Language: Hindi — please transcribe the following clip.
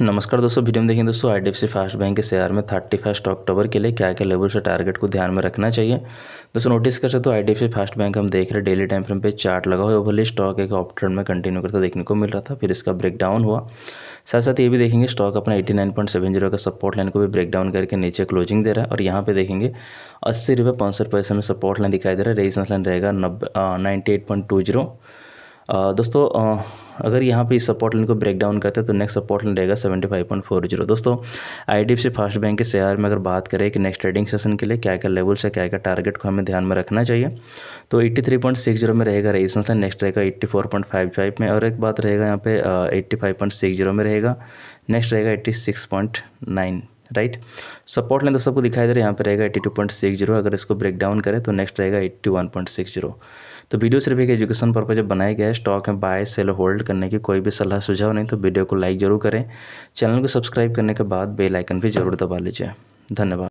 नमस्कार दोस्तों वीडियो में देखें दोस्तों आई डी फास्ट बैंक के शेयर में थर्टी फर्स्ट अक्टूबर के लिए क्या क्या लेवल से टारगेट को ध्यान में रखना चाहिए दोस्तों नोटिस कर सकते हो आई फास्ट बैंक हम देख रहे हैं डेली टाइम फ्रेम पे चार्ट लगा हुआ ओवरली स्टॉक एक ऑप ट्रेंड में कंटिन्यू करता देखने को मिल रहा था फिर इसका ब्रेकडाउन हुआ साथ साथ ये भी देखेंगे स्टॉक अपना eighty nine point seven zero का सपोर्ट लाइन को भी ब्रेकडाउन करके नीचे क्लोजिंग दे रहा है और यहाँ पे देखेंगे अस्सी रुपये पैसे में सपोर्ट लाइन दिखाई दे रहा है रेजिस्टेंस लाइन रहेगा नब्बे ninety eight point two zero दोस्तों अगर यहाँ पे इस सपोर्ट लाइन को ब्रेक डाउन करते हैं तो नेक्स्ट सपोर्ट लाइन रहेगा seventy five point four zero दोस्तों सी फास्ट बैंक के शेयर में अगर बात करें कि नेक्स्ट ट्रेडिंग सेशन के लिए क्या क्या लेवल्स है क्या क्या टारगेट को हमें ध्यान में रखना चाहिए तो eighty three point six zero में रहेगा रेजिस्टेंस लाइन नेक्स्ट रहेगा eighty four point five five में और एक बात रहेगा यहाँ पे eighty five point six zero में रहेगा नेक्स्ट रहेगा eighty six point nine right support length तो सबको दिखाई दे रहा है यहाँ पर रहेगा eighty two point six zero अगर इसको ब्रेक डाउन करें तो नेक्स्ट रहेगा eighty one point six zero तो वीडियो सिर्फ एक एजुकेशन पर्पज बनाया गया है स्टॉक में बाय सेल होल्ड करने की कोई भी सलाह सुझाव नहीं तो वीडियो को लाइक जरूर करें चैनल को सब्सक्राइब करने के बाद बेलाइकन भी जरूर दबा लीजिए धन्यवाद